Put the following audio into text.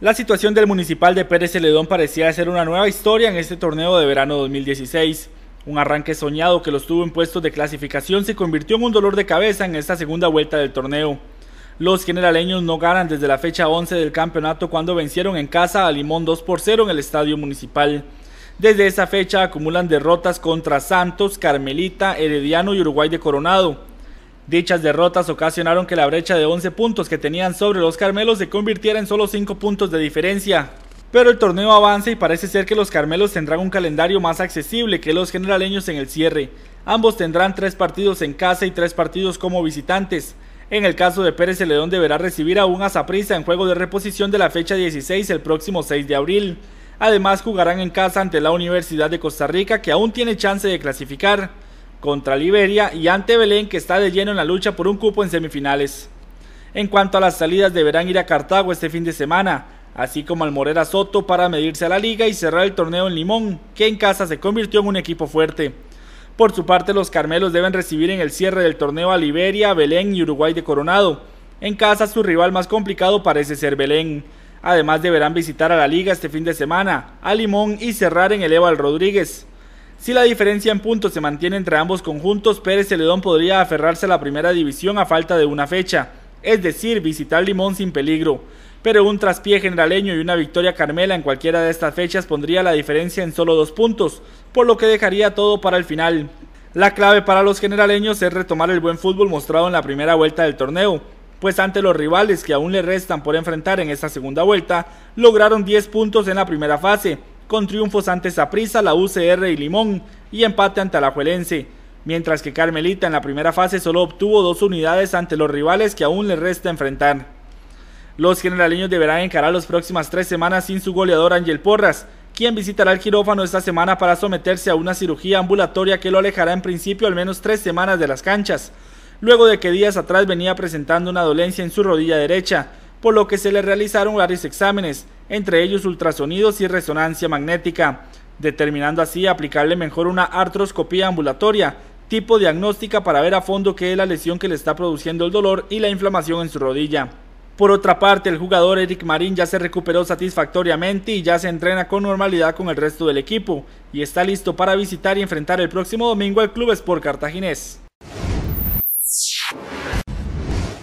La situación del municipal de Pérez Celedón parecía ser una nueva historia en este torneo de verano 2016. Un arranque soñado que los tuvo en puestos de clasificación se convirtió en un dolor de cabeza en esta segunda vuelta del torneo. Los generaleños no ganan desde la fecha 11 del campeonato cuando vencieron en casa a Limón 2 por 0 en el estadio municipal. Desde esa fecha acumulan derrotas contra Santos, Carmelita, Herediano y Uruguay de Coronado. Dichas derrotas ocasionaron que la brecha de 11 puntos que tenían sobre los Carmelos se convirtiera en solo 5 puntos de diferencia. Pero el torneo avanza y parece ser que los Carmelos tendrán un calendario más accesible que los generaleños en el cierre. Ambos tendrán 3 partidos en casa y 3 partidos como visitantes. En el caso de Pérez Celedón deberá recibir aún a Zaprisa en juego de reposición de la fecha 16 el próximo 6 de abril. Además jugarán en casa ante la Universidad de Costa Rica que aún tiene chance de clasificar contra Liberia y ante Belén que está de lleno en la lucha por un cupo en semifinales. En cuanto a las salidas deberán ir a Cartago este fin de semana, así como al Morera Soto para medirse a la liga y cerrar el torneo en Limón, que en casa se convirtió en un equipo fuerte. Por su parte, los Carmelos deben recibir en el cierre del torneo a Liberia, Belén y Uruguay de Coronado. En casa su rival más complicado parece ser Belén. Además deberán visitar a la liga este fin de semana, a Limón y cerrar en el Eval Rodríguez. Si la diferencia en puntos se mantiene entre ambos conjuntos, Pérez Celedón podría aferrarse a la primera división a falta de una fecha, es decir, visitar Limón sin peligro. Pero un traspié generaleño y una victoria carmela en cualquiera de estas fechas pondría la diferencia en solo dos puntos, por lo que dejaría todo para el final. La clave para los generaleños es retomar el buen fútbol mostrado en la primera vuelta del torneo, pues ante los rivales que aún le restan por enfrentar en esta segunda vuelta, lograron 10 puntos en la primera fase, con triunfos ante Saprisa, la UCR y Limón y empate ante Alajuelense, mientras que Carmelita en la primera fase solo obtuvo dos unidades ante los rivales que aún le resta enfrentar. Los generaleños deberán encarar las próximas tres semanas sin su goleador Ángel Porras, quien visitará el quirófano esta semana para someterse a una cirugía ambulatoria que lo alejará en principio al menos tres semanas de las canchas, luego de que días atrás venía presentando una dolencia en su rodilla derecha, por lo que se le realizaron varios exámenes, entre ellos ultrasonidos y resonancia magnética, determinando así aplicarle mejor una artroscopía ambulatoria, tipo diagnóstica para ver a fondo qué es la lesión que le está produciendo el dolor y la inflamación en su rodilla. Por otra parte, el jugador Eric Marín ya se recuperó satisfactoriamente y ya se entrena con normalidad con el resto del equipo y está listo para visitar y enfrentar el próximo domingo al Club Sport Cartaginés.